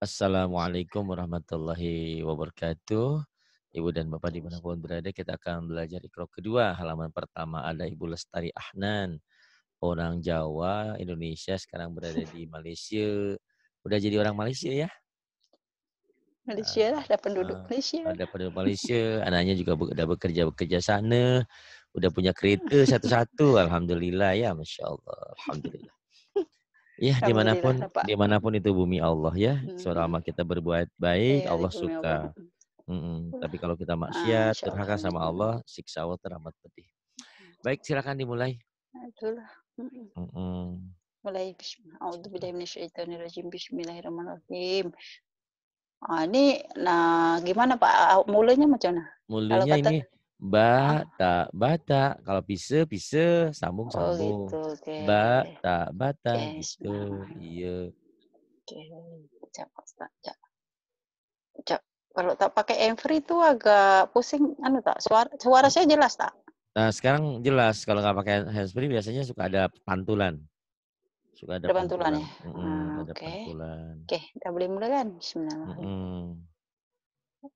Assalamualaikum warahmatullahi wabarakatuh. Ibu dan Bapak di mana pun berada, kita akan belajar di ikro kedua. Halaman pertama ada Ibu Lestari Ahnan. Orang Jawa, Indonesia, sekarang berada di Malaysia. Udah jadi orang Malaysia ya? Malaysia lah, ada penduduk ah, Malaysia. Ada penduduk Malaysia, anaknya juga udah bekerja-bekerja sana. Udah punya kereta satu-satu, Alhamdulillah ya, Masya Allah. Alhamdulillah. Ya, dimanapun Pak. dimanapun itu bumi Allah ya. Hmm. Selama kita berbuat baik, ya, Allah suka. Mm -mm. Tapi kalau kita ah, maksiat, ah, terhaka sama Allah, siksa Allah teramat pedih. Baik, silakan dimulai. Mm -mm. Mulai Bismillahirrahmanirrahim. Bismillahirrahmanirrahim. Ah, ini nah gimana Pak mulanya macam mana? Mulanya ini bata ah. bata kalau pise pise sambung sambung oh, gitu. okay. bata bata okay. gitu iya oke okay. Ustaz Cak, kalau tak pakai Envri itu agak pusing anu tak suara suara saya jelas tak nah sekarang jelas kalau nggak pakai handsfree biasanya suka ada pantulan suka ada, ada pantulan, pantulan ya mm -hmm, ada okay. pantulan oke okay. udah boleh mulai kan Bismillahirrahmanirrahim. mm -hmm.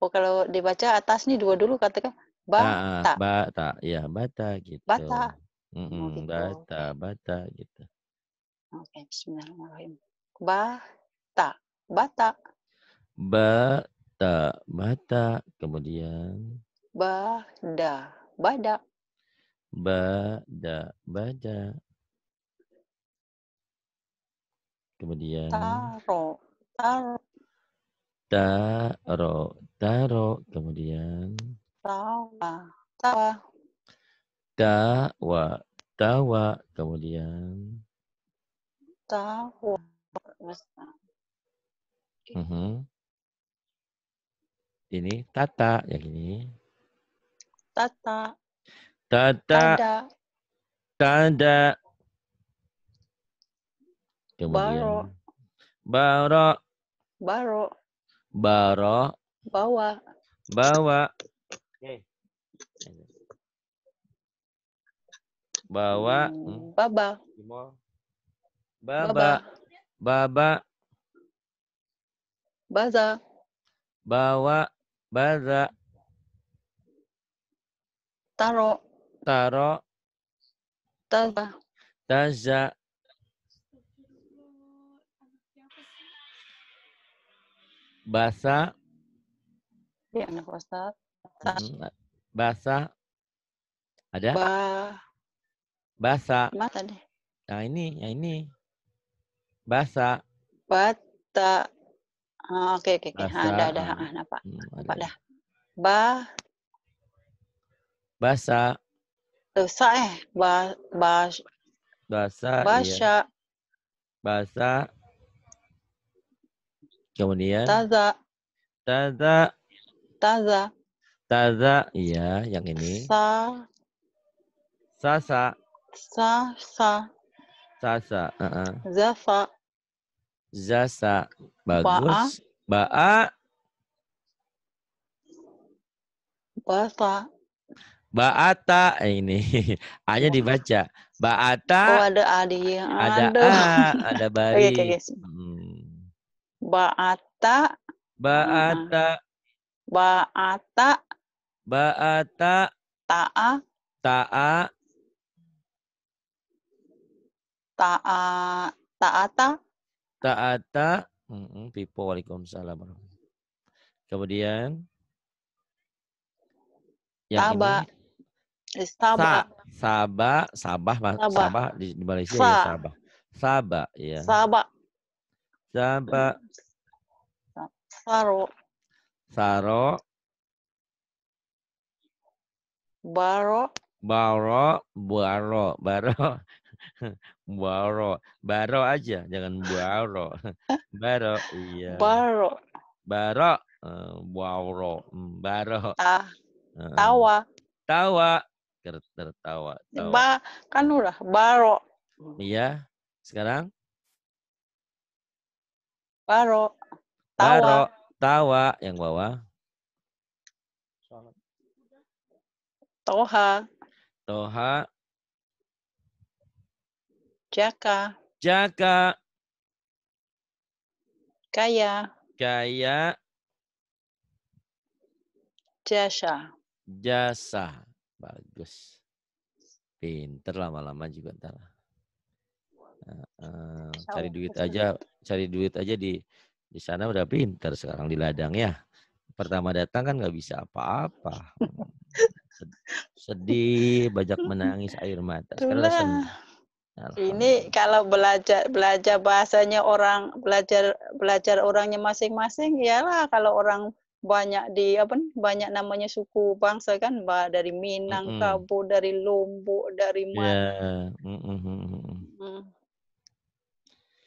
Oh, kalau dibaca atas nih dua dulu katakan Bata. Nah, bata, ya bata gitu. Bata. Mm -mm, gitu. Bata, bata gitu. Oke, okay, bismillahirrahmanirrahim. Bata, bata. Bata, bata. Kemudian bada, bada. Bada, bada. Kemudian taro, taro. Taro, taro. Kemudian Tawa. Tawa. Tawa. Tawa. Kemudian. Tawa. Okay. Uh -huh. Ini tata yang ini. Tata. Tata. Tanda. Tanda. Kemudian. Baro. Baro. Baro. Baro. Bawa. Bawa. Okay. Bawa. Hmm. Baba. Baba. Baba. Baza. Bawa. Baza. Taro. Taro. Taza. Taza. Basa. Ya, anak WhatsApp. Bahasa. Ada? Ba bahasa. Mata deh. Nah ini, ya ini. Bahasa. Bata. Oh, oke, oke, oke. Ada, ah, ada. Ah, ah, nampak. Hmm, nampak dah. Ba. Bahasa. bahasa eh. Ba, ba, bahasa. Bahasa. Iya. Bahasa. Kemudian. Taza. Taza. Taza. Taza, iya, yang ini. Sa. Sa, sa. Sa, sa. Sa, sa. Uh -uh. Zafa. Zasa. Bagus. Ba'a. Basa. Ba'ata eh, ini. A-nya iya. dibaca. Ba, Oh, ada A di. Ada A, ada bari. Oh, iya, iya, hmm. Ba, okay, okay, yes. hmm. Ba'ata. Ba'ata. Ba'ata. Ba'ata. Ta'a. Ta'a. Ta'a. Ta'ata. Ta'ata. Pipo, waalaikumsalam. Kemudian. Yang Taba. ini. Eh, Sabah. Saba. Sabah. Sabah. Sabah. Di, di Malaysia ya, Sa. ya Sabah. Saba. Ya. Saba. Saro. Saro. Baro. Baro, baro, baro. Baro, baro aja, jangan baro. Baro, iya. Baro. Baro, eh, hmm, baro, baro. Ah, tawa. Tawa, tertawa. Ba, kan udah baro. Iya, sekarang? Baro. Tawa. Baro. Tawa yang bawah. Toha. Toha. Jaka. Jaka. Kaya. Kaya. Jasa. Jasa. Bagus. Pinter lama-lama juga ntar. Uh, uh, cari duit aja, cari duit aja di di sana udah pinter sekarang di ladang ya. Pertama datang kan nggak bisa apa-apa. Sedih, banyak menangis air mata. Sekarang Ini kalau belajar belajar bahasanya orang belajar belajar orangnya masing-masing iyalah kalau orang banyak di apa banyak namanya suku bangsa kan bah, dari Minang, mm -hmm. Kabu dari Lombok, dari iya. mana. Yeah. Mm -hmm.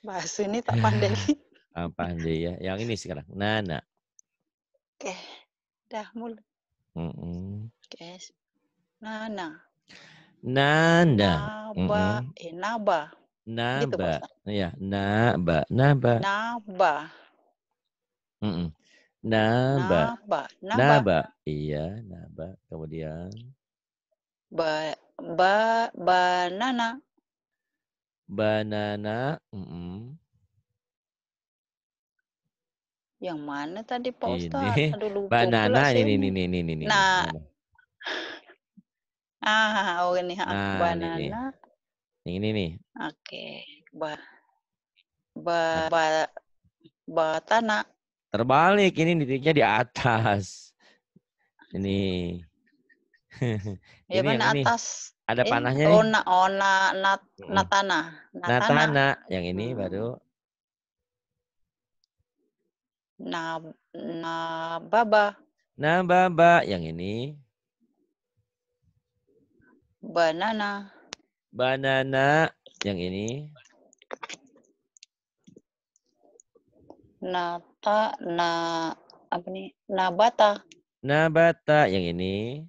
Bahasa ini tak pandai. Apa ya Yang ini sekarang. Nana. Oke. Dah mulai. Mm -mm. oke Nana. Nana. Naba. Mm -mm. Eh, naba. Gitu naba. Gitu, ya, naba. Naba. Naba. Mm -mm. Naba. Naba. Naba. Naba. Iya, naba. Kemudian ba ba banana. Banana. Mm -mm. Yang mana tadi Pak Ustaz? Ini, Aduh lupa. Mbak ini, ini, ini, ini, ini. Nah. Ah, oh ini nah, Mbak Nana. Ini, ini, ini Oke. Okay. Ba, ba, nah. ba, ba tanah. Terbalik, ini titiknya di atas. Ini. ya ini, atas? ini. Ada panahnya ini. Oh, na, oh na, nat, hmm. natana. natana. Natana. Yang ini hmm. baru na na baba na baba yang ini. Banana. Banana yang ini. Nata na apa nih? Nabata. Nabata yang ini.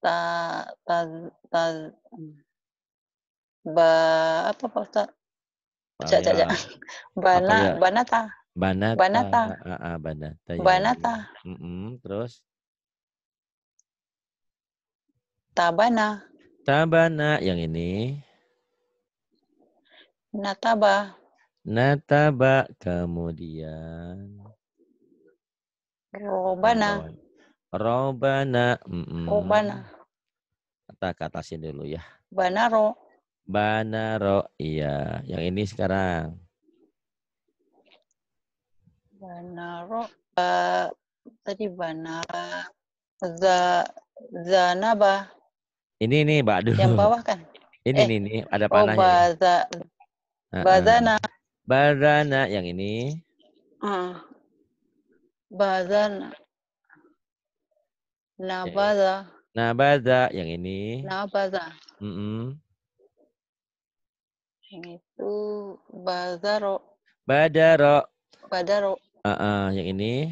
Ta ta ta ba apa Pak Ustaz? Ya? Bana, ya? banata. Banata. Banata. Ah, ah, Banata. Ya. ya. Banata. Mm -mm, terus? Tabana. Tabana. Yang ini? Nataba. Nataba. Kemudian? Robana. Robana. Mm -mm. Robana. Kita ke atasin dulu ya. Banaro. Banaro. Iya. Yang ini sekarang. Banaro uh, tadi Banara za, Zanaba. Ini nih Mbak dulu. Yang bawah kan? Ini eh, nih, ada oh, panahnya. Oh, baza, bazana. Uh -uh. Bazana yang ini. Uh, bazana. Nabaza. Eh, Nabaza yang ini. Nabaza. Mm -mm. Yang itu bazaro. Badaro. Badaro. Uh, uh, yang ini.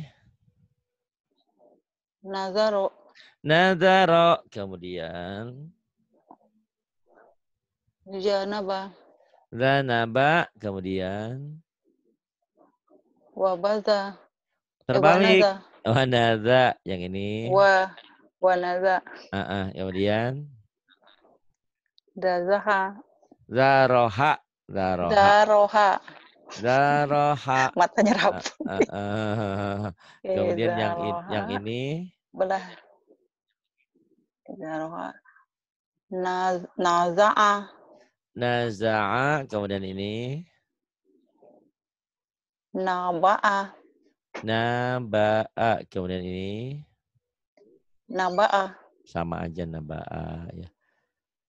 Nazaro. Nazaro. Kemudian. Zanaba. Zanaba. Kemudian. Wabaza. Terbalik. Eh, wanaza. wanaza. Yang ini. Wa. Wanaza. Uh, uh, kemudian. Dazaha. Zaroha. Zaroha. Zaroha. Zaroha. Matanya eh, rapuh. Uh, uh, uh, okay, Kemudian zaroha. yang in, yang ini belah. Zaroha. naza'a. Naza'a. Kemudian ini. Naba'a. Naba'a. Kemudian ini. Naba'a. Sama aja naba'a ya.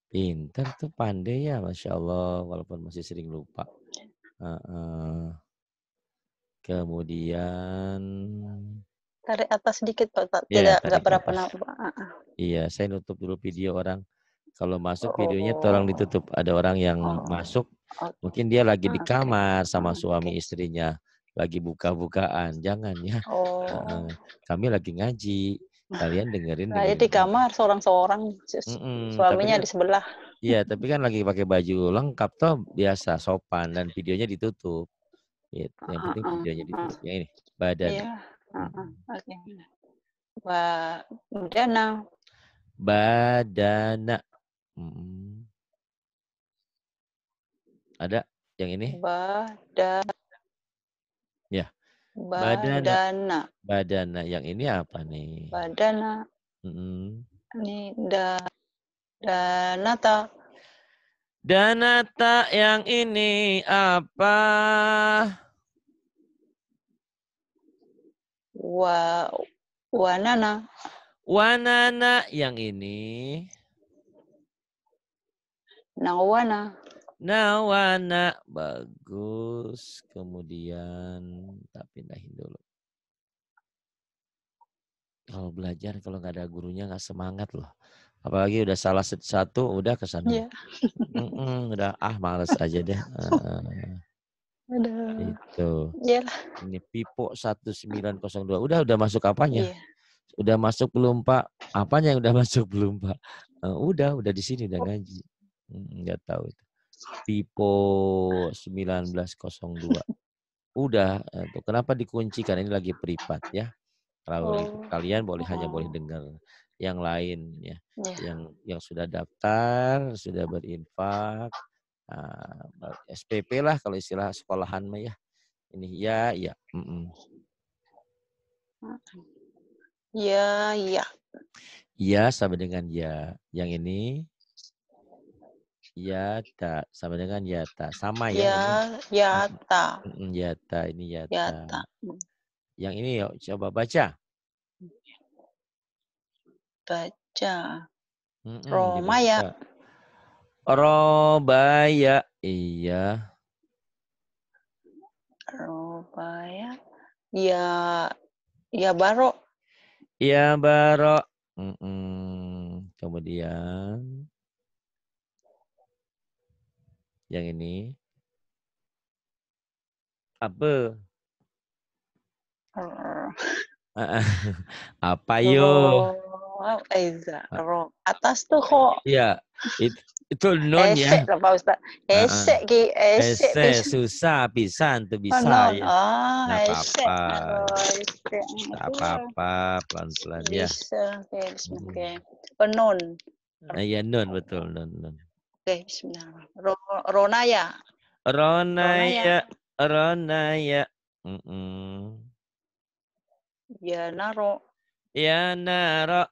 Pintar tuh pandai ya, masya Allah. Walaupun masih sering lupa. Uh, uh. Kemudian tarik atas sedikit Pak iya, Tidak ya, berapa uh, Iya, saya nutup dulu video orang. Kalau masuk oh. videonya tolong ditutup. Ada orang yang oh. masuk mungkin dia lagi di kamar sama suami istrinya lagi buka-bukaan. Jangan ya. Oh. kami lagi ngaji. Kalian dengerin. Nah, ya dengerin. di kamar seorang-seorang suaminya Tapi, kan di sebelah. Iya, tapi kan lagi pakai baju lengkap toh biasa sopan dan videonya ditutup. Gitu, yang penting videonya ditutup. Yang ini badan. Iya. Oke. badana. Badana. Hmm. Ada yang ini? Badan. Ya. Badana. Badana. Badana. Yang ini apa nih? Badana. Mm -hmm. Ini da Danata. Danata yang ini apa? Wa wanana. Wanana yang ini. Nawana. Nawana bagus. Kemudian tak pindahin dulu. Kalau belajar kalau nggak ada gurunya nggak semangat loh apalagi udah salah satu udah kesana yeah. mm -mm, udah ah males aja deh uh, Aduh. itu Yalah. ini pipo 1902 udah udah masuk apanya yeah. udah masuk belum pak apanya yang udah masuk belum pak uh, udah udah di sini udah oh. ngaji nggak tahu itu pipo 1902 udah eh, tuh kenapa dikunci karena ini lagi privat ya kalau oh. kalian boleh oh. hanya boleh oh. dengar yang lain ya. Yeah. Yang yang sudah daftar, sudah berinfak, uh, ah, SPP lah kalau istilah sekolahan mah ya. Ini ya ya. Mm -mm. Ya ya. Ya sama dengan ya. Yang ini ya tak sama dengan ya tak sama ya. Ya ya tak ya tak ini ya ta ya, mm. Yang ini yuk coba baca dibaca. Mm-mm, Romaya. Gitu, Robaya, iya. Robaya. Ya, ya Barok, Ya Barok, Mm-mm. Kemudian yang ini apa? Ah, ah. apa yo? Wow, Eza, Rom. Atas tuh kok. Iya, itu non ya. Esek Pak Ustaz. Ah, ah. Esek ki, esek. Esek susah pisan tuh oh, bisa oh, ya. Ah, oh, esek. Apa apa. apa pelan-pelan ya. Bisa, oke, hmm. oh, non. Penon. Iya, non betul, non, non. Oke, bismillah. Ronaya. Ronaya, Ronaya. Mm -mm. Ya naro. Ya naro.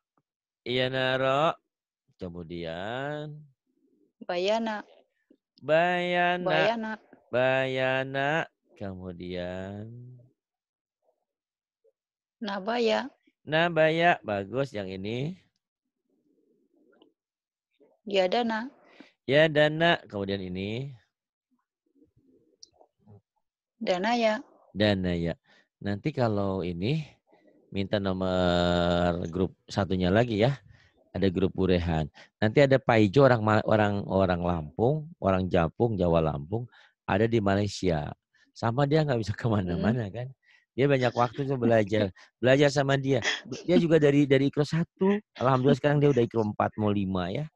Iya, ro, Kemudian. Bayana. Bayana. Bayana. Bayana. Kemudian. Nabaya. Nabaya. Bagus yang ini. ya dana, ya dana, Kemudian ini. dana ya, dana ya, Nanti kalau ini minta nomor grup satunya lagi ya. Ada grup Burehan. Nanti ada Paijo orang orang orang Lampung, orang Japung, Jawa Lampung, ada di Malaysia. Sama dia nggak bisa kemana-mana hmm. kan. Dia banyak waktu tuh belajar, belajar sama dia. Dia juga dari dari ikro satu. Alhamdulillah sekarang dia udah ikro empat mau lima ya.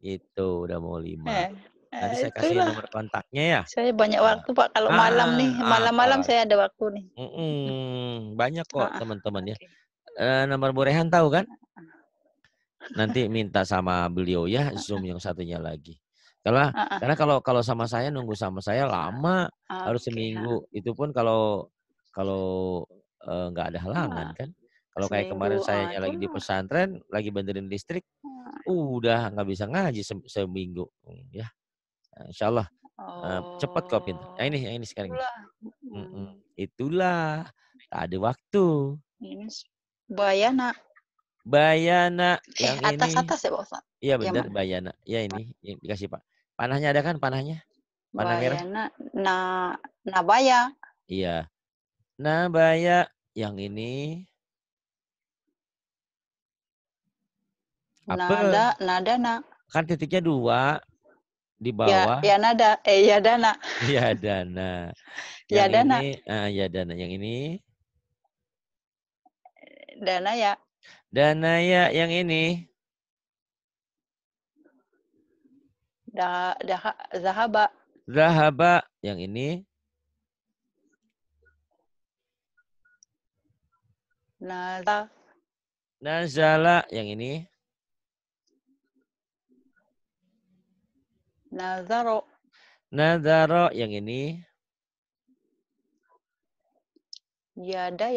Itu udah mau lima. Eh, Nanti saya kasih itulah. nomor kontaknya ya. Saya banyak ah. waktu Pak kalau ah, malam nih, ah, malam-malam ah, saya ada waktu nih. mm banyak kok ah, teman-teman okay. ya. Uh, nomor Borehan tahu kan? Nanti minta sama beliau ya Zoom yang satunya lagi. Karena ah, karena kalau kalau sama saya nunggu sama saya lama, okay. harus seminggu. Itu pun kalau kalau eh, nggak uh, ada halangan ah. kan. Kalau kayak kemarin saya lagi di pesantren, lagi benerin listrik, udah nggak bisa ngaji se seminggu ya. Nah, insya Allah oh. cepat kok pintar. Yang ini, oh, yang ini sekarang. Itulah. Mm Itulah. Tak ada waktu. Ini bayana. Bayana. Eh, atas atas ya Pak Iya benar Ya, bayana. Ya ini, ini dikasih Pak. Panahnya ada kan panahnya? Panah bayana. merah. Na nabaya. Iya. Nabaya. Yang ini. Apa? Nada, nada, na. Kan titiknya dua di bawah ya, ya nada eh ya dana ya dana ya dana ini, ah, ya dana yang ini dana ya dana ya yang ini da, da, zahaba zahaba yang ini nazala nazala yang ini Nazaro. Nazaro yang ini. ada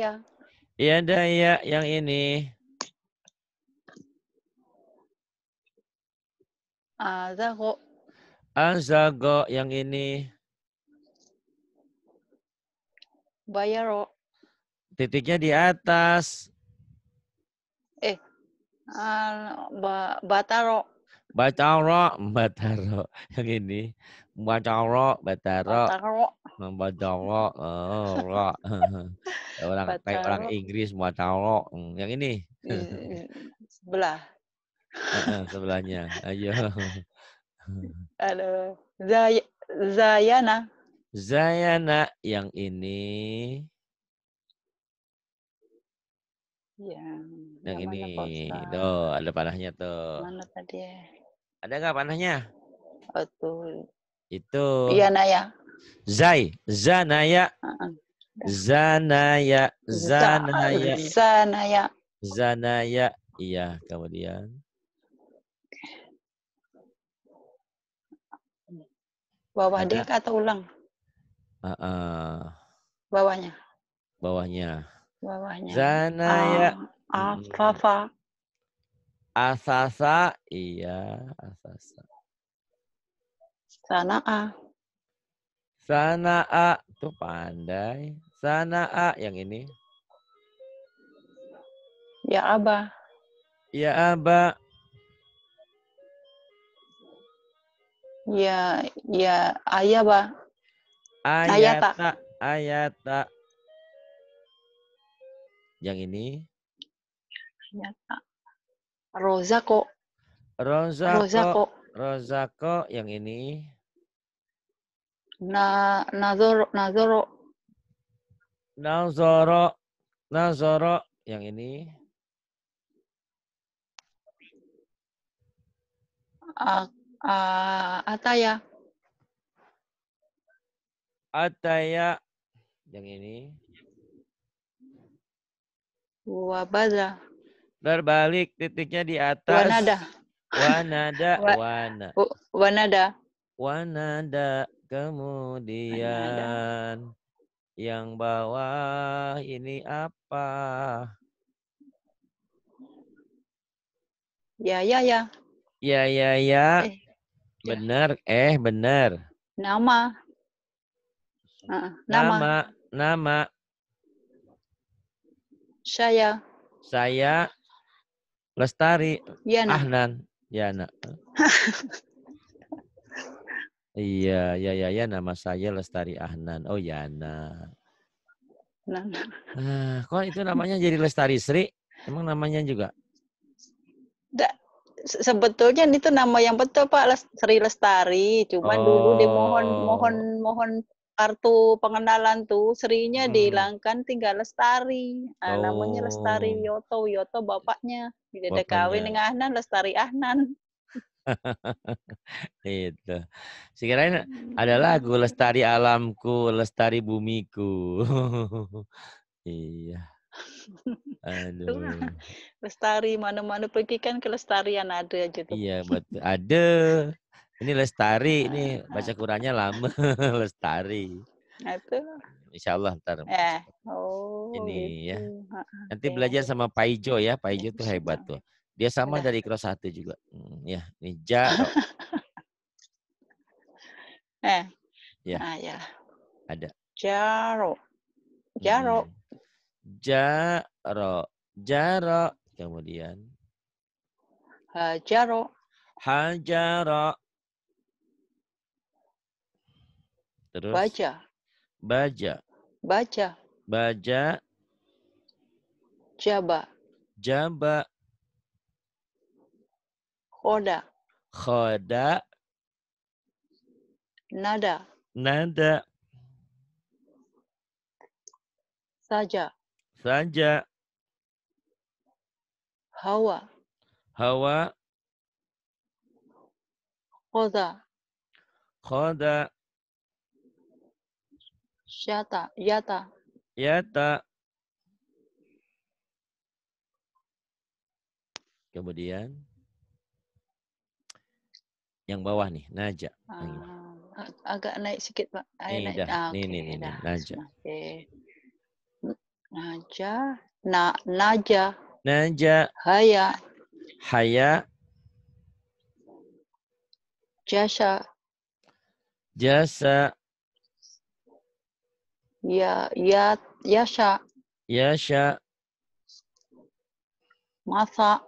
Ya ada ya yang ini. Azago. Azago yang ini. Bayaro. Titiknya di atas. Eh, al ba bataro. Batara, Batara. Yang ini. Batara, Batara. Batara. Oh, ro orang kayak orang Inggris Batara. Hmm, yang ini. Iya, iya. Sebelah. sebelahnya. Ayo. Halo. Zay Zayana. Zayana yang ini. Iya, yang, yang ini. Tuh, ada panahnya tuh. Mana tadi ya? Ada nggak panahnya? Betul. Itu. Iya Naya. Zai, Zanaya. Zanaya, Zanaya. Zanaya. Zanaya. Iya, kemudian. Bawah Ada. dek ulang? Uh, uh. Bawahnya. Bawahnya. Bawahnya. Zanaya. Afafa. Ah, ah, Asasa, iya, asasa. Sana'a. Sana'a, tuh pandai. Sana'a, yang ini. Ya Aba. Ya Aba. Ya, ya Ayah, Ayata. Ayata. Ayata. Yang ini. Ayata. Rozako. Rozako. Rozako. Rozako yang ini. Na nazoro nazoro. Nazoro. Nazoro yang ini. Uh, uh, ataya. Ataya yang ini. Wabada. Berbalik titiknya di atas. Wanada. Wanada. Wana. Wanada. Wanada. Kemudian Wanada. yang bawah ini apa? Ya, ya, ya. Ya, ya, ya. Eh. Benar, eh benar. Nama. nama. Nama, nama. Saya. Saya. Lestari. Yana. Ahnan, Yana. iya, ah, ya, iya, iya, ya. Nama saya Lestari Ahnan. Oh, Yana. Nana. Nah, ah, kok itu namanya jadi Lestari Sri? Emang namanya juga? Da, sebetulnya itu nama yang betul Pak Sri Lestari. Cuman oh. dulu dia mohon mohon oh. mohon kartu pengenalan tuh serinya hmm. dihilangkan tinggal lestari oh. namanya lestari oh. Yoto Yoto bapaknya tidak ada kawin dengan Ahnan lestari Ahnan itu sekiranya hmm. ada lagu lestari alamku lestari bumiku iya Aduh. lestari mana-mana pergi kan ke kelestarian ada jadi iya betul ada ini lestari, ini nah. baca Qurannya lama, lestari. Nah, itu. Insya Allah ntar. Eh, oh. Ini ya. gitu. Iya, iya. ya. Nanti belajar sama Pak Ijo ya, Pak Ijo tuh hebat tuh. Dia sama dari kelas satu juga. Hmm, ya, ini ja. eh. Ya. Ah, ya. Ada. Jaro. Jaro. Hmm. Jaro. Jaro. Kemudian. Uh, eh, jaro. Hajaro. Terus? Baja. Baja. Baja. Baja. Jaba. Jaba. Khoda. Khoda. Nada. Nada. Saja. Saja. Hawa. Hawa. Khoda. Khoda. Yata, yata. Yata. Kemudian yang bawah nih, Naja. Uh, agak naik sikit, Pak. ini ah, naik. Dah. Ah, nih, okay, nih, nih, dah. Naja. Okay. Naja, na, Naja. Naja. Haya. Haya. Jasa. Jasa. Ya, ya, yasha. Yasha. Masa.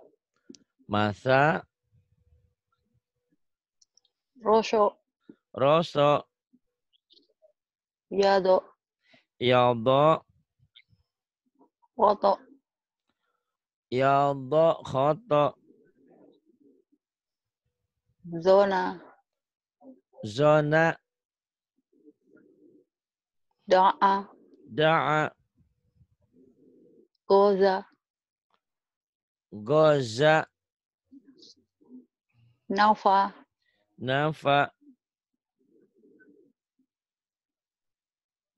Masa. Rosho. Rosho. Yado. Yado. Koto. Yado koto. Zona. Zona. Da'a. Da'a. Goza. Goza. Nafa. Nafa.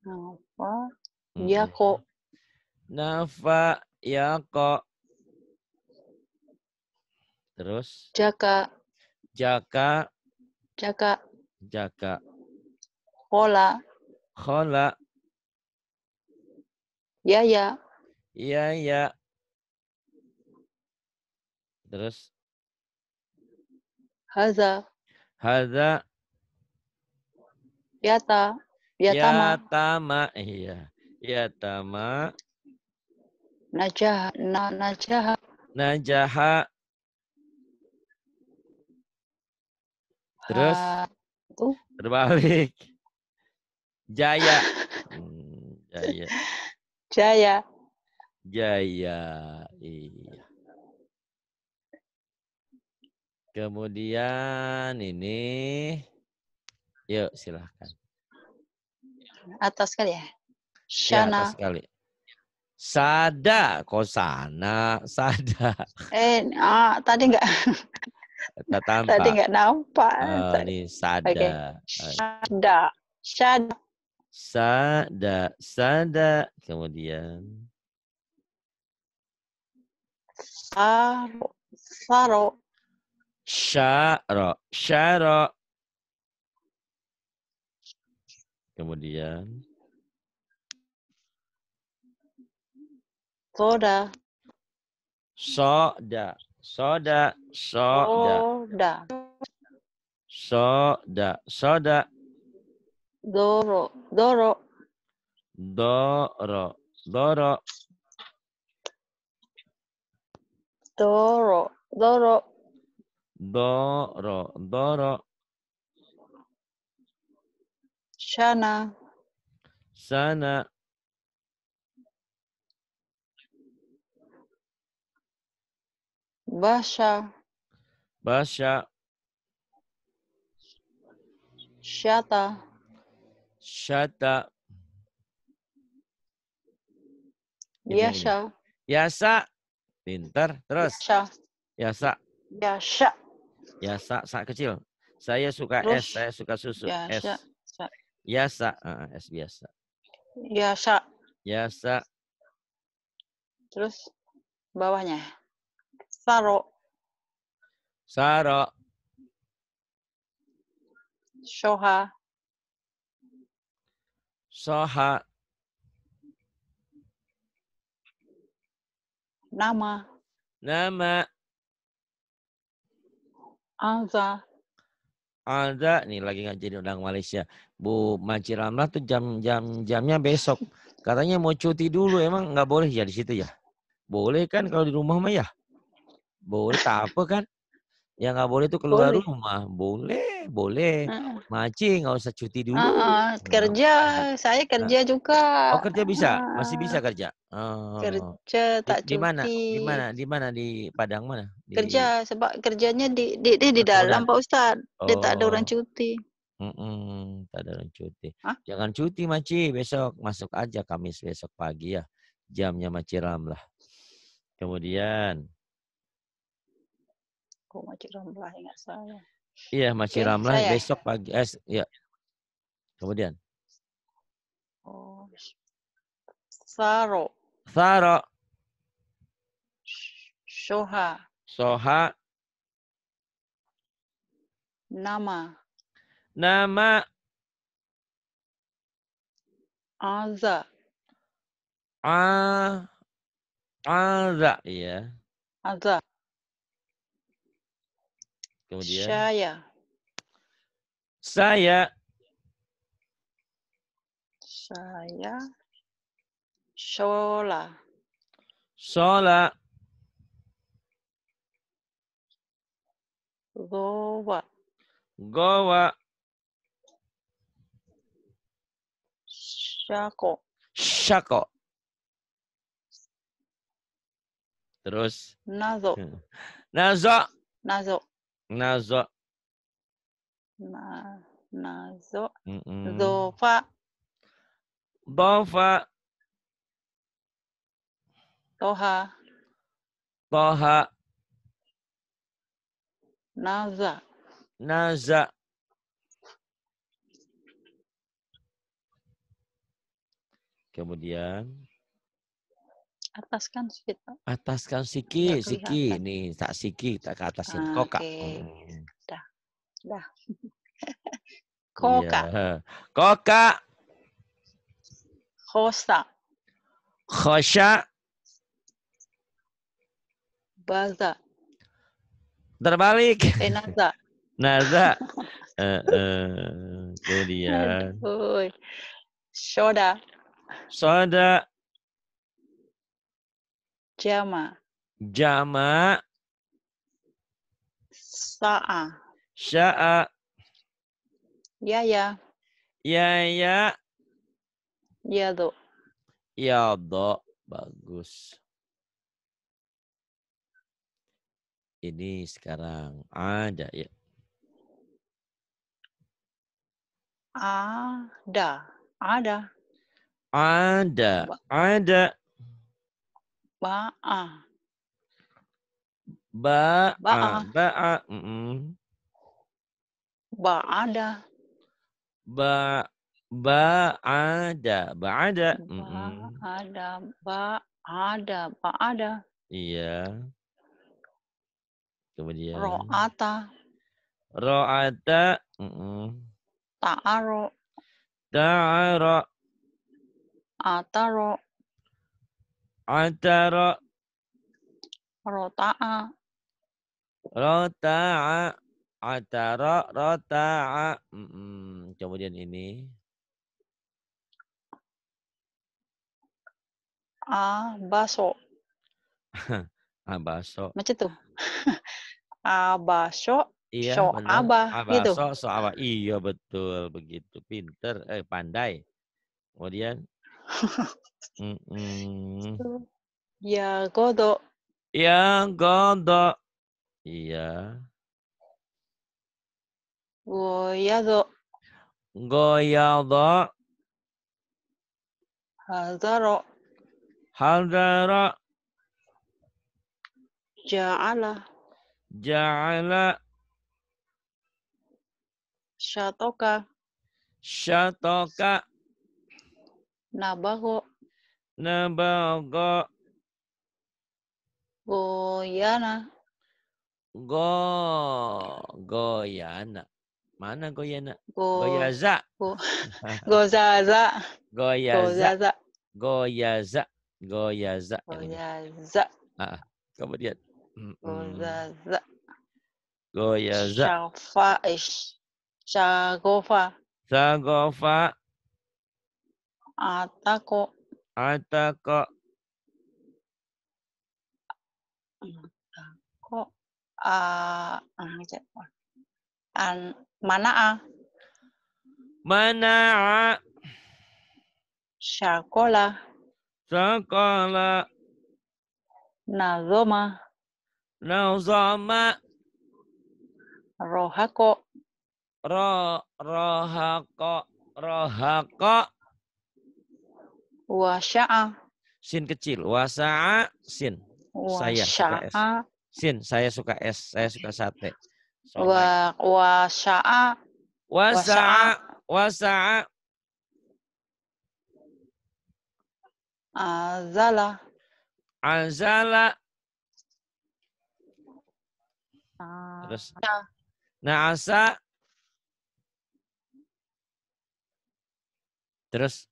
Nafa. Yako. Nafa. Yako. Terus. Jaka. Jaka. Jaka. Jaka. Hola. Khola. Ya, ya. ya ya. Terus? Haza. Haza. Yata. Yatama. Ya, Yatama. Iya. Yatama. Najah, Na, Najah, Najah, Terus? Ha, Terbalik. Jaya. Hmm, jaya. Jaya. Jaya. Iya. Kemudian ini yuk silahkan. Atas sekali ya. Shana. Ya, atas sekali. Sada kosana sada. Eh, ah, tadi enggak. Tadi enggak nampak. Oh, tadi. ini sada. Okay. Sada. Sada. Sada, sada, kemudian Saro, saro. Syaro, syaro. Kemudian Soda. Soda. Soda. Soda. Soda. Soda. Soda. Doro. Doro. Doro. Doro. Doro. Doro. Doro. Doro. Shana. Shana, Basha. Basha. Shata. syata. Yasha. Yasa. Pintar. Terus. Yasha. Yasa. Yasha. Yasa. Sa kecil. Saya suka Terus. es. Saya suka susu. Yasha. Es. Yasa. Uh, es biasa. Yasa. Yasa. Terus bawahnya. Saro. Saro. Shoha. Soha. Nama. Nama. Anza. Anza, nih lagi ngajarin undang Malaysia. Bu Maci Ramlah tuh jam jam jamnya besok. Katanya mau cuti dulu emang nggak boleh ya di situ ya. Boleh kan kalau di rumah mah ya. Boleh tak apa kan? Ya nggak boleh tuh keluar boleh. rumah. Boleh, boleh. Uh. Maci nggak usah cuti dulu. Uh, -huh. Nah, kerja, -huh. Nah, saya nah. kerja uh. juga. Oh kerja bisa, uh. masih bisa kerja. -huh. Oh. Kerja tak cuti. Di mana? Di mana? Di mana di Padang mana? Di... Kerja sebab kerjanya di di di, di dalam Pak Ustad. Oh. Dia tak ada orang oh. cuti. Mm -mm, tak ada orang cuti. huh? Jangan cuti Maci besok masuk aja Kamis besok pagi ya. Jamnya Maci ram lah. Kemudian kok Maci Ramlah ingat saya. Iya, Maci okay, Ramlah saya. besok pagi eh ya. Kemudian. Oh. Saro. Saro. Soha. Soha. Nama. Nama. Aza. A. Aza, iya. Aza. Kemudian saya. Saya. Saya. Shola. Shola. Gowa. Gowa. Shako. Shako. Terus. Nazo. Nazo. Nazo. Nazo. Na, nazo. Mm -mm. Dofa. Toha. Toha. Naza. Naza. Kemudian ataskan sikit Pak. ataskan sikit sikit nih tak sikit tak ke atasin ah, kokak okay. hmm. dah dah koka yeah. kokak khosa khosya baza terbalik eh naza naza uh, uh, kemudian Shoda. soda soda Jama. Jama. Sa'a. Sya'a. Ya ya. Ya ya. Ya do. Ya do. Bagus. Ini sekarang ada ya. Ada. Ada. Ada. Ada. Ba'a. Ba'a. Ba'a. Ba'a. Mm -mm. Ba'ada. Ba ba'ada. Ba'ada. Mm -mm. Ba'ada. Ba'ada. Ba'ada. Iya. Kemudian. Ro'ata. Ro'ata. Mm ro Ta'aro. Ta'aro. Ataro. Antara, Rota'a. Rota'a. antara, Rota'a. Hmm, Kemudian ini. Ah, baso. abaso. Macam tu. abaso. Iya, so abah gitu. So abah. Iya betul begitu. Pinter, eh pandai. Kemudian Ya godo. Ya godo. Iya. Goyado. Goyado. Hadaro. Hadaro. Ja'ala. Ja'ala. Shatoka. Shatoka. Nabago. nabaga goyana go goyana mana goyana go, goyaza go, gozaza goyaza goyaza goyaza goyaza à kemudian mm, mm. goyaza goyaza shafa eh, shagofa shagofa atako Atako. Atako. Uh, an mana Mana'a. Shakola. Shakola. Nazoma. Nazoma. Rohako. Ro, rohako. Rohako. Wasya'a. Sin kecil. Wasa'a sin. Saya suka Sin, saya suka S. Saya suka sate. Wasya'a. wa wasa'a. Wasa'a. Azala. Azala. Terus. Na'asa. Terus.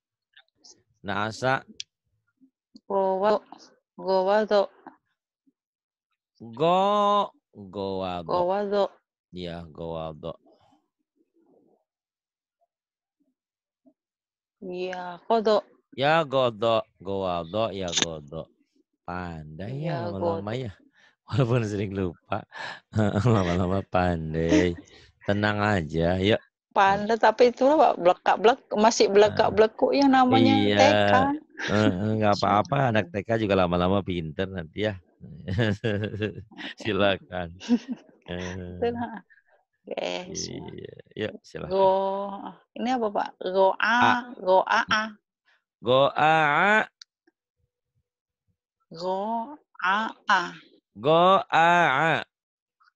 Naasa. Gowa. do. Go. Gowa do. Ya, do. Ya, kodo. Ya, godo. do, ya, godo. Pandai ya, iya, lama-lama ya. Walaupun sering lupa. Lama-lama pandai. Tenang aja, yuk pandai hmm. tapi itu belekak belak masih belekak ah. beleku yang namanya iya. TK nggak apa-apa anak TK juga lama-lama pinter nanti ya silakan eh. iya, iya, silakan. Go. Ini apa, Pak? Go A, go A A. Go A A. Go A A. Go A A.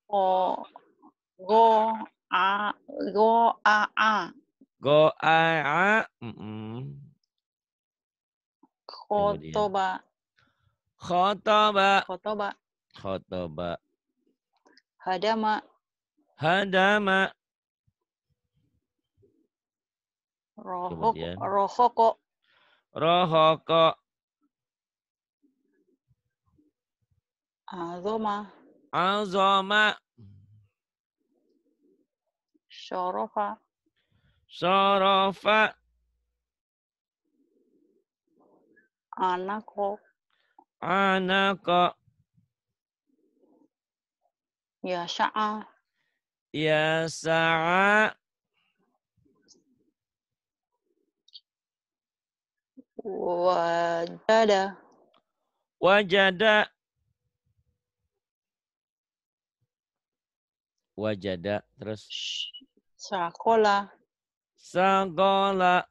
Go go a go a a go a a mm -mm. khotoba khotoba khotoba khotoba hadama hadama rohoko rohoko rohoko azoma azoma Sorofa. Sorofa. anako anako ya sya'a ya sya'a. wajada wajada wajada terus Sakola. Sakola.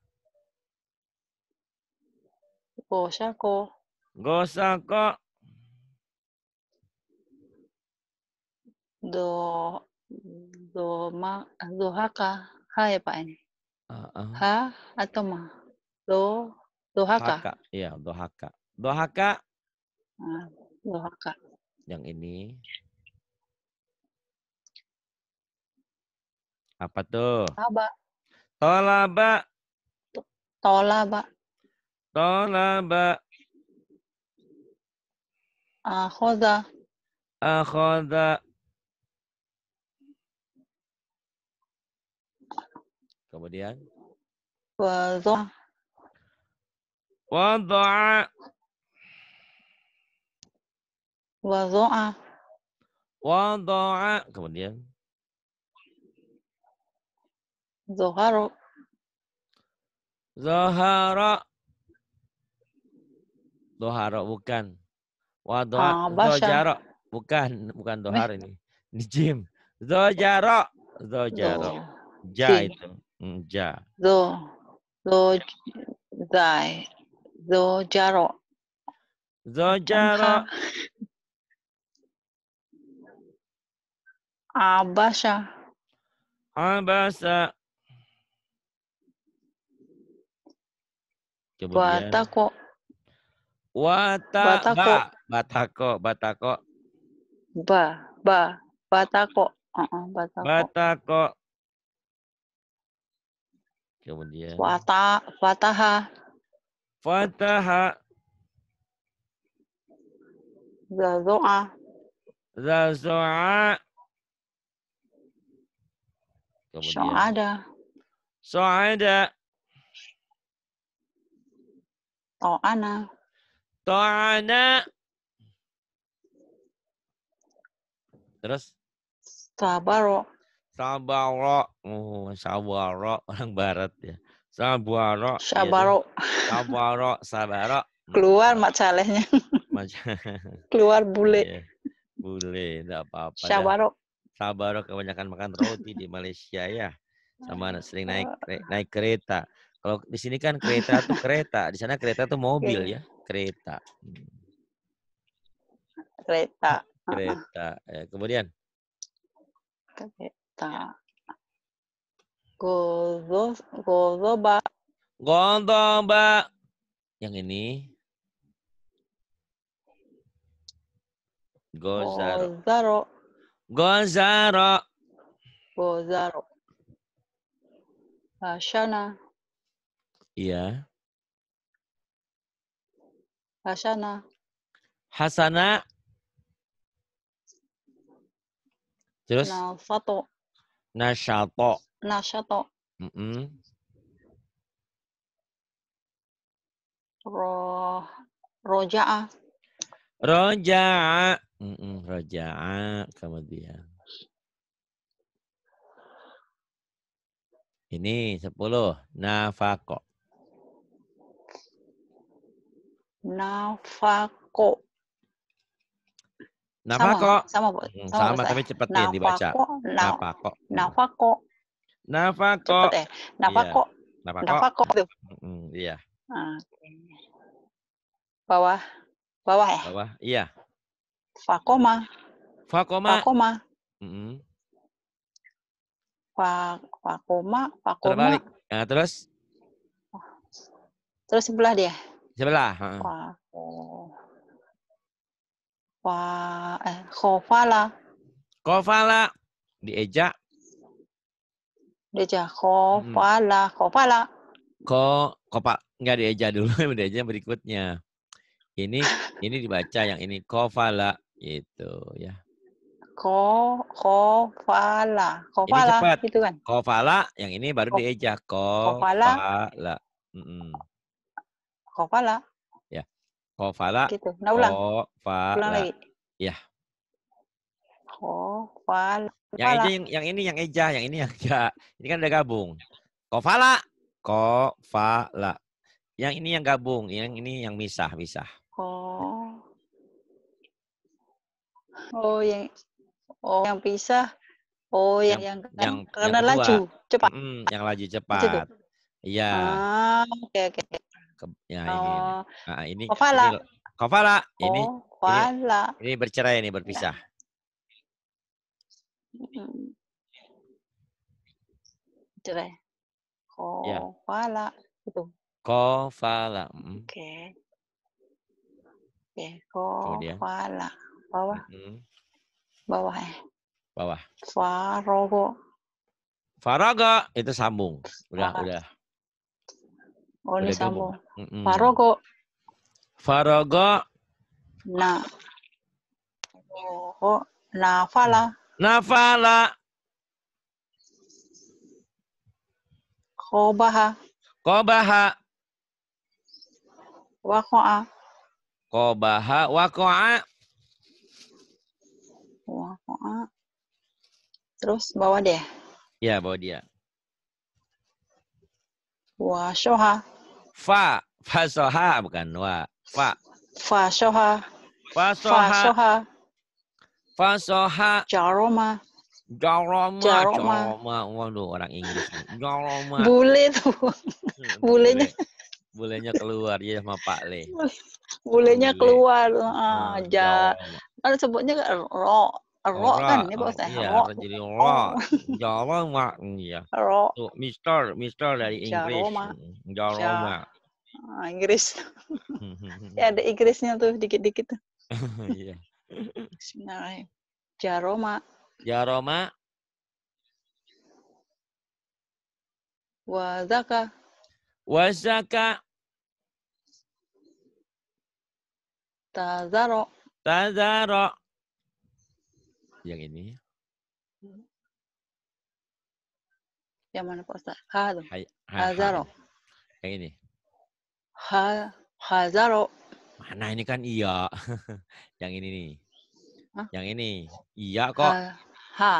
Gosako. Gosako. Do do ma do haka ha ya pak ini. Uh, uh. Ha atau ma do do haka. haka. Iya do haka. Do haka. Uh, do haka. Yang ini. Apa tuh? Taba. Tolaba. Tolaba. Tolaba. Akhoda. Akhoda. Kemudian? Wadu'a. Wadu'a. Wadu'a. Wadu'a. Kemudian? Zoharo. Zoharo. Doharo bukan. Wado ah, Zojaro bukan, bukan Zohar ini. Ini Jim. Zojaro, Zojaro. Ja itu. Mm, ja. Zo. Zo Zai. Zojaro. Zojaro. Abasha. Ah, Abasha. Ah, Kemudian Watako. Wata, batako. batako, batako. Ba, ba, batako. Uh -uh, batako. Batako. Kemudian. Wata, fataha. Fataha. Zazoa. Zazoa. Kemudian. Soada. Soada. Ta'ana. Oh, Ta'ana. Terus? Sabaro. Sabaro. Oh, sabaro. Orang barat ya. Sabaro. Iya sabaro. Ya, sabaro. Sabaro. Keluar calehnya. Nah. Keluar bule. Ya. Bule, enggak apa-apa. Sabaro. Ya. Sabaro kebanyakan makan roti di Malaysia ya. Sama sering naik naik kereta. Kalau di sini kan kereta tuh kereta, di sana kereta tuh iya, mobil iya. ya, kereta. Hmm. Kereta. Kereta. Ya, kemudian. Kereta. Gozo, Gondong Gondoba. Yang ini. Gozaro. Gozaro. Gozaro. Gozaro. Ashana. Iya. Hasana. Hasana. Terus? Nasato. Nasato. Nasato. Mm -mm. Ro Roja'a. Roja'a. Mm -mm. Roja'a. Kemudian. Ini sepuluh. Nafako. Nafako. Nafako. Sama, sama, sama, hmm, sama tapi cepat nafako, yang dibaca. Nafako. Nafako. Nafako. Cepet ya. Nafako. Iya. Nafako. Nafako tuh. Mm, iya. Ah, Bawah. Bawah ya? Bawah, iya. Fakoma. Fakoma. Fakoma. Mm -hmm. Fa, fakoma, fakoma. Terbalik. Nah, terus? Terus sebelah dia. Sebelah. Eh, hmm. dulu, berikutnya. Ini ini dibaca yang ini kofala itu ya. Ko, kofala. Kofala ini gitu kan. yang ini baru dieja. Ko, Mm -mm. Kofala. Ya. Kofala. Gitu. Nah, ulang. Kofala. Ulang lagi. Ya. Kofala. Yang ini yang, yang ini yang eja, yang ini yang eja. Ini kan udah gabung. Kofala. Kofala. Yang ini yang gabung, yang ini yang misah, misah. Oh. Oh, yang oh yang pisah. Oh, yang yang, yang, yang karena laju cepat. Mm, yang laju cepat. Iya. Ah, oke okay, oke. Okay. Ke, ya ini. Oh. Nah, ini Kofala. Ini, Kofala. Oh, ini, Kofala. Ini, ini bercerai ini berpisah. Cerai. Kofala ya. itu. Kofala. Hmm. Oke. Okay. Oke, okay. kofala. Bawah. Hmm. Bawah ya. Bawah. Farogo. Faraga itu sambung. Udah, Faraga. udah onisamo. Oh, mm -mm. Farogo. Farogo. Na. Oh, Nafala. Nafala. Kobaha. Kobaha. Wakoa. Kobaha. Wakoa. Wakoa. Terus bawa deh. Ya, bawa dia wa shoha. Fa. fa shoha. bukan wa. Fa. fa Fasoha. fa Fasoha. fa Jaroma. Jaroma. Jaroma. Jaroma. Waduh orang Inggris. Jaroma. Bule tuh. Bulenya. Bulenya keluar. ya sama Pak Le. Bulenya keluar. Ah, ja. Kan sebutnya ro. Ro kan ini bahasa Ustaz. Iya, ro. jadi ro. Oh. Jaroma ya. Ro. Tuh, Mister, Mister dari Inggris. jaro ma. Ah, Inggris. ya ada Inggrisnya tuh dikit-dikit tuh. Iya. Bismillahirrahmanirrahim. Jaroma. Jaroma. Wazaka. Wazaka. Tazaro. Tazaro. Yang ini. Mm-hmm. Yang mana Pak Ustaz? Hado. Hai, Hazaro. Yang ini. Ha, Hazaro. Mana ini kan iya. yang ini nih. Hah? Yang ini. Iya kok. Ha.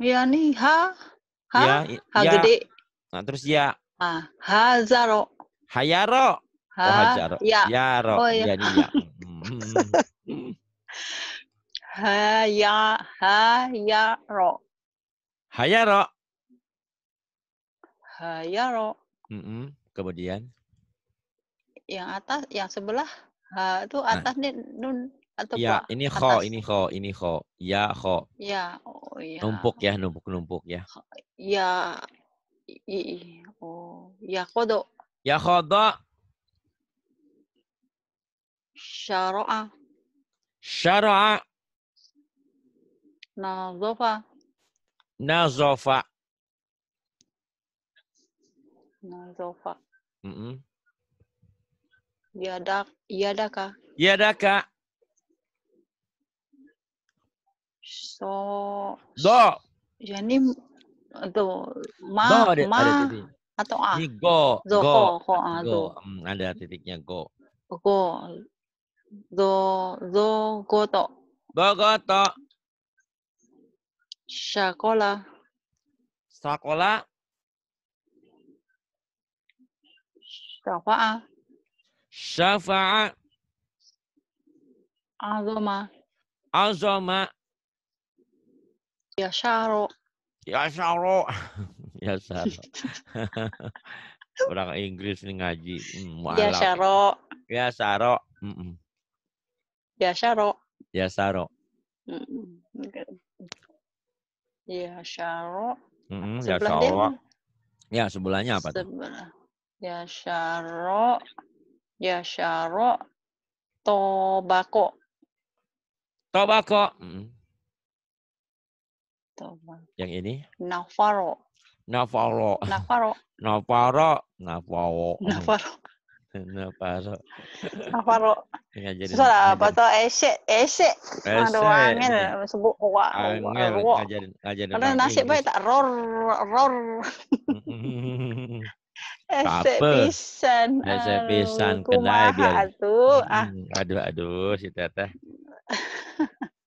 iya nih ha. Ha. Ya, ha ya. gede. Nah, terus ya. Ha. Hazaro. Hayaro. Ha. Oh, Hazaro. Ya. Yaro. Oh, iya. Ya, ya. Haya hayaro. Hayaro. Hayaro. Mm -mm. Kemudian? Yang atas, yang sebelah ha, itu nah. atas nah. nih nun atau ya, apa? ini kho, atas. ini kho, ini kho. Ya kho. Ya, oh ya. Numpuk ya, numpuk-numpuk ya. Ya. I, oh, ya kodo. Ya kodo. Syara'a. Syara'a. Nazofa. Nazofa. Nazofa. Mm -hmm. Yadak, yadaka. Yadaka. So. Do. Jadi do ma do ada, ma ada atau a. Ini go. Do, go. Go. go. go. Hmm, ada titiknya go. Go. Do do to. Go to. Shakola. Sakola. Shafa'a. Shafa'a. Azoma. Azoma. Yasharo. Yasharo. Yasharo. Orang Inggris nih ngaji. Hmm, ya Yasharo. Yasharo. Mm -mm. Yasharo. Yasharo. Mm -mm. Hmm, hmm, Iya, ya syaro. Mm -hmm, ya syaro. Ya sebelahnya apa Sebelah. Ya syaro. Ya syaro. Tobako. Tobako. Mm. Tobako. Yang ini? Nafaro. Nafaro. Nafaro. Nafaro. Nafaro. Nafaro. Naparo. Naparo. Nga jadi. Susah apa tuh Ese, ese. Ada angin sebut kuwa. Angin ngajarin ngajarin. Karena nasib baik tak ror ror. Ese pisan. ese pisan kedai biar. Aduh, aduh aduh si teteh.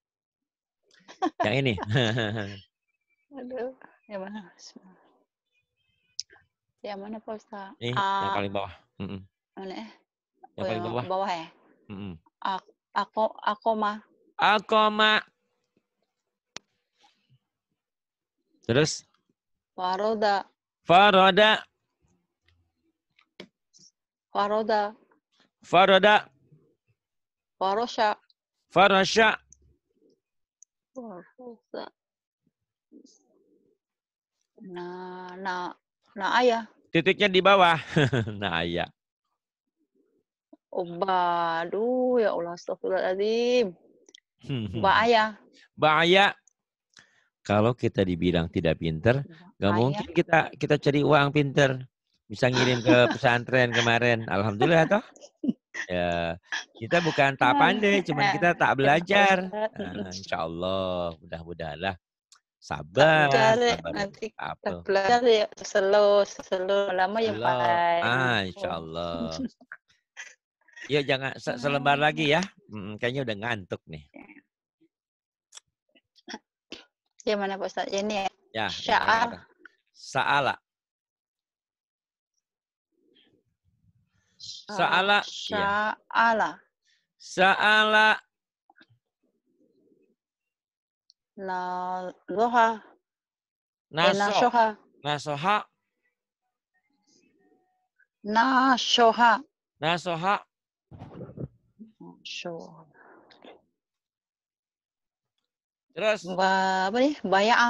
Yang ini. aduh, yang mana? Yang mana Pak Ustaz? Ini, yang ah. paling bawah. Mm -mm oleh yang paling bawah bawah ya mm -hmm. aku aku ma. mah aku mah terus faroda faroda faroda faroda farosha farosha farosha nah nah nah ayah titiknya di bawah nah ayah Oba, aduh ya Allah astagfirullahaladzim. Hmm. Mbak Ayah. Mbak Ayah, kalau kita dibilang tidak pinter, nggak mungkin kita kita cari uang pinter. Bisa ngirim ke pesantren kemarin, alhamdulillah toh. Ya, kita bukan tak iya, iya. pandai, cuman kita tak belajar. Nah, insya Allah, mudah-mudahan lah. Sabar, ya. sabar. Nanti kita belajar ya, selalu, selalu lama ya Pak. Ah, insya Allah. Ya jangan se iya. selembar lagi ya. Hmm, kayaknya udah ngantuk nih. Ya mana Pak Ustaz? Ini ya. Ya. Sya'al. Iya. Sa'ala. Sa'ala. Sa'ala. Sa'ala. Na loha. Eh, Nasoha. Nasoha. Nasoha. Nasoha. Sure. Terus. Ba apa nih? Baya'a.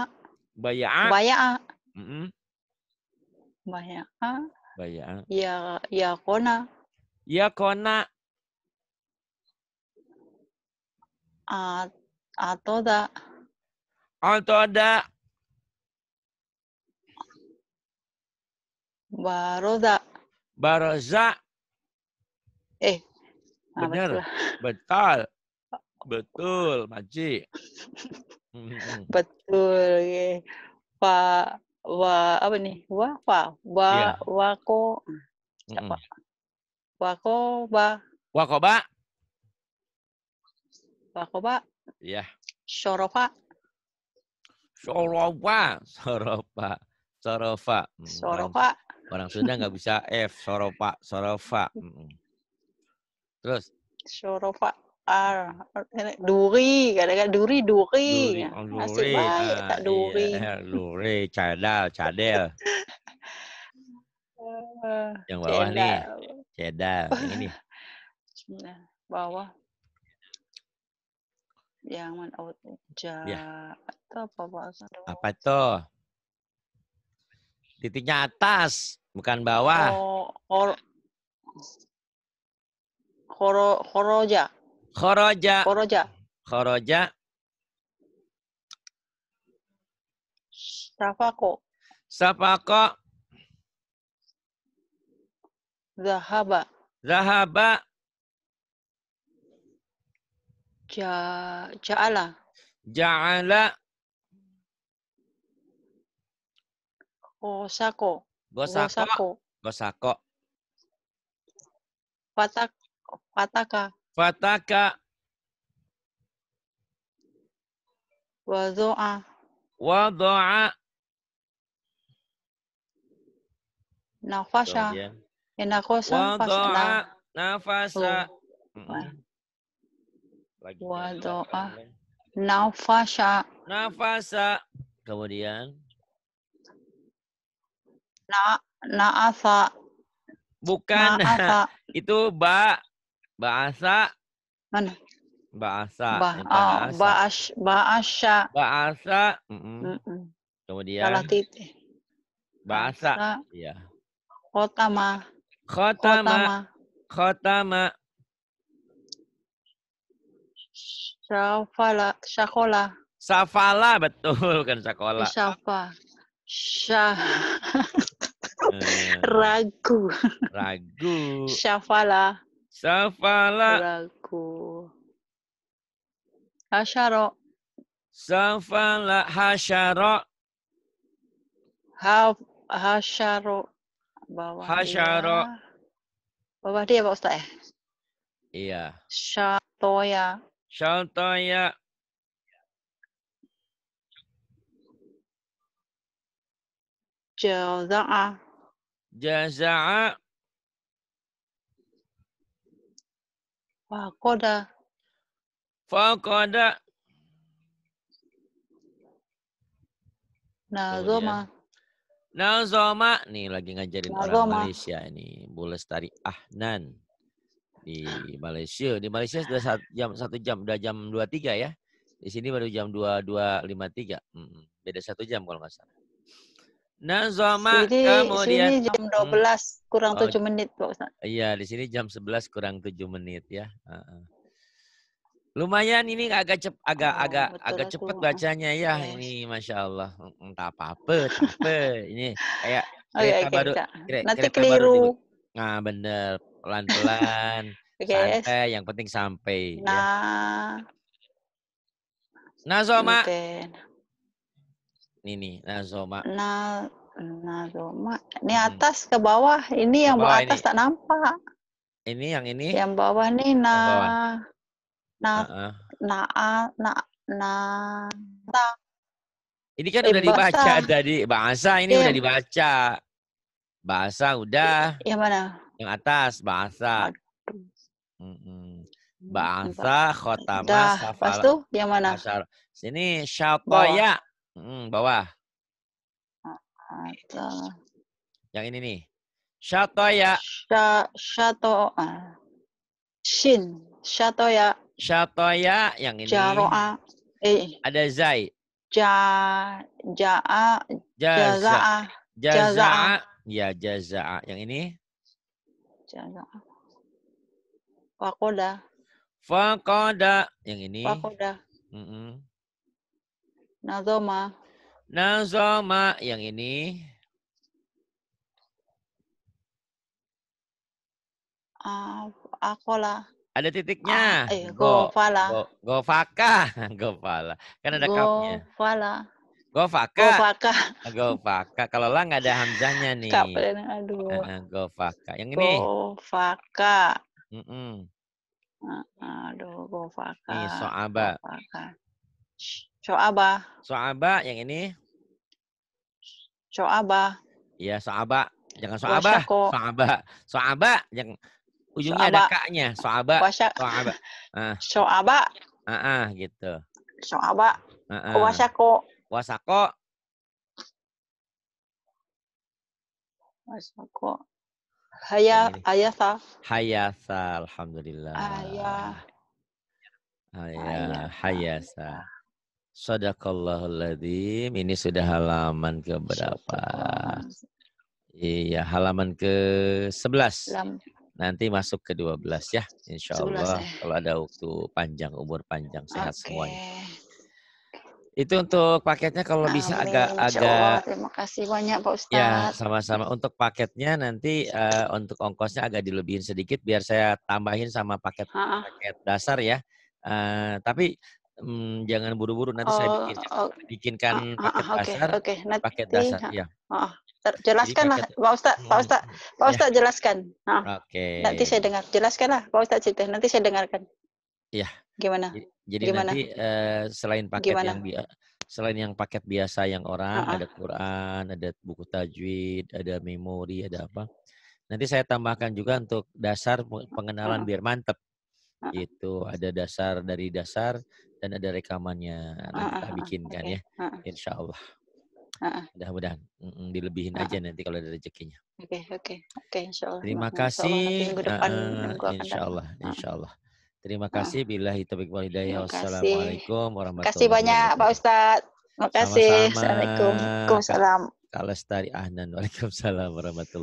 Baya'a. Baya'a. Mm -hmm. Baya'a. Baya'a. Ya, ya kona. Ya kona. da Atau da Baroda. Baroza. Eh, Ah, Benar. Ah, betul. Betul, Maji. Betul. Ya. Wa wa apa nih? Wa wa wa iya. wako apa? Wako ba. Wako ba. Wako ba. Ya. Yeah. Shorofa. Soropa, Soropa, Soropa. Soropa. Mm, orang, orang Sunda nggak bisa F, Soropa, Soropa. Terus? Syorofa R. Duri, kadang-kadang duri, duri. Duri, ya, oh, duri. baik, uh, ah, tak duri. Iya, duri, duri, cadel. Yang bawah cedal. nih, duri, duri, ini. Nah, bawah. Yang mana? duri, oh, ja. Ya. duri, apa bahasa? Apa tuh? Titiknya atas, bukan bawah. Oh, or khoro, Koroja, Koroja, Khoroja. Khoroja. Safako. Safako. Zahaba. Zahaba. Ja, ja'ala. Ja'ala. Bosako, Bosako, Bosako, Bosako. Patak. Fataka. Fataka. Wadu'a. Wadu'a. Nafasha. Inakosa. Wadu'a. Nafasa. Wadu'a. Nafasha. Nafasa. Kemudian. Na naasa. Bukan. Naasa. itu ba Bahasa. Mana? Bahasa. Ba ah, ya, oh, bahasa. Bahasa. Bahasa. Mm -mm. Mm -mm. Kemudian. Salah titik. Bahasa. Iya. ma kota ma shafala shakola Safala betul kan sekolah. Safa. Syah. Eh. Ragu. Ragu. shafala Safala. Raku. Hasyara. Safala hasyara. Haf hasyaro. Bawah hasyara. Dia. Bawah dia Pak Ustaz ya? Iya. Syatoya. Syatoya. Jaza'a. Jaza'a. Fakoda. Fakoda. Nazoma. Nazoma. Nih lagi ngajarin Nazoma. orang Malaysia ini. Bu Ahnan. Di Malaysia. Di Malaysia sudah satu jam, satu jam. sudah jam 23 ya. Di sini baru jam 22.53. tiga. beda satu jam kalau nggak salah. Nazoma jadi, kemudian sini jam 12 hmm. kurang oh, 7 menit Pak Ustaz. Iya, di sini jam 11 kurang 7 menit ya. Uh, uh. Lumayan ini agak cep, agak oh, agak agak cepat bacanya ya yes. Iya, ini masya Allah hmm, entah apa apa, apa. ini kayak kereta oh, iya, okay, baru okay, kere, nanti kereta keliru baru di, nah bener pelan pelan okay. santai yang penting sampai ya. nah ya. Nazoma okay. Ini nih, nah, Na nazoma. Ini atas ke bawah. Ini yang bawah atas ini. tak nampak. Ini yang ini. Yang bawah nih na bawah. na uh -uh. na na na Ini kan udah dibaca tadi bahasa ini udah iya. dibaca. Bahasa udah. Yang mana? Yang atas bahasa. Hmm, bahasa kota safal. Pas tuh yang mana? Sini ya? Hmm, bawah. Ada. Gitu. Yang ini nih. Shatoya. Sha, shato. Shin. Shatoya. Shatoya. Yang ini. Jaroa. Eh. Ada zai. Ja, ja'a. Jaza. Jaza'a. Ya, jaza'a. Yang ini. Jaza'a. Fakoda. Fakoda. Yang ini. Fakoda. Mm -mm. Nazoma. Nazoma yang ini. Uh, akola. Ada titiknya. eh, go, gofala. Go, gofaka. Gofala. Kan ada kapnya. Gofala. Gofaka. Gofaka. Gofaka. Kalau lah nggak ada hamzahnya nih. Kapten, aduh. Eh, eh, gofaka. Yang ini. Gofaka. Mm -mm. Aduh, gofaka. Ini soaba. Gofaka. Soaba. Soaba yang ini. Soaba. Iya, soaba. Jangan soaba. Soaba. Soaba yang ujungnya soaba. ada kaknya Soaba. Soaba. Ah. Soaba. Ah, ah gitu. Soaba. Ah, ah. Wasako. Wasako. Wasako. Haya, Hayasa. Hayasa, alhamdulillah. Ayah. Ayah, Hayasa ladzim. Ini sudah halaman ke berapa? Iya, halaman ke 11. Nanti masuk ke 12 ya, Insyaallah. ya. Kalau ada waktu panjang, umur panjang, sehat okay. semuanya. Itu untuk paketnya kalau Amin. bisa agak-agak. Terima kasih banyak Pak Ustaz. Ya, sama-sama. Untuk paketnya nanti uh, untuk ongkosnya agak dilebihin sedikit biar saya tambahin sama paket-paket paket dasar ya. Uh, tapi Hmm, jangan buru-buru nanti oh, saya bikin, oh, bikinkan oh, paket okay, dasar, okay, Nanti, paket dasar, ya. Oh, jelaskanlah, Pak Ustaz, Pak hmm, Ustaz, Pak iya. Ustaz ya. jelaskan. Nah, Oke. Okay. Nanti saya dengar, jelaskanlah, Pak Ustaz cerita. Nanti saya dengarkan. Iya. Gimana? Jadi, Gimana? nanti uh, selain paket Gimana? yang biasa, selain yang paket biasa yang orang uh-huh. ada Quran, ada buku tajwid, ada memori, ada apa. Nanti saya tambahkan juga untuk dasar pengenalan uh-huh. biar mantep. Uh-huh. Gitu, ada dasar dari dasar dan ada rekamannya nanti kita bikinkan okay. ya insya Allah mudah-mudahan uh. dilebihin aja nanti kalau ada rezekinya oke okay, oke okay. oke okay, insya Allah terima kasih insya Allah insya Allah terima kasih bila hitabik wal hidayah wassalamualaikum warahmatullahi wabarakatuh kasih banyak Pak Ustadz terima kasih assalamualaikum Waalaikumsalam Kak Ahnan Waalaikumsalam warahmatullahi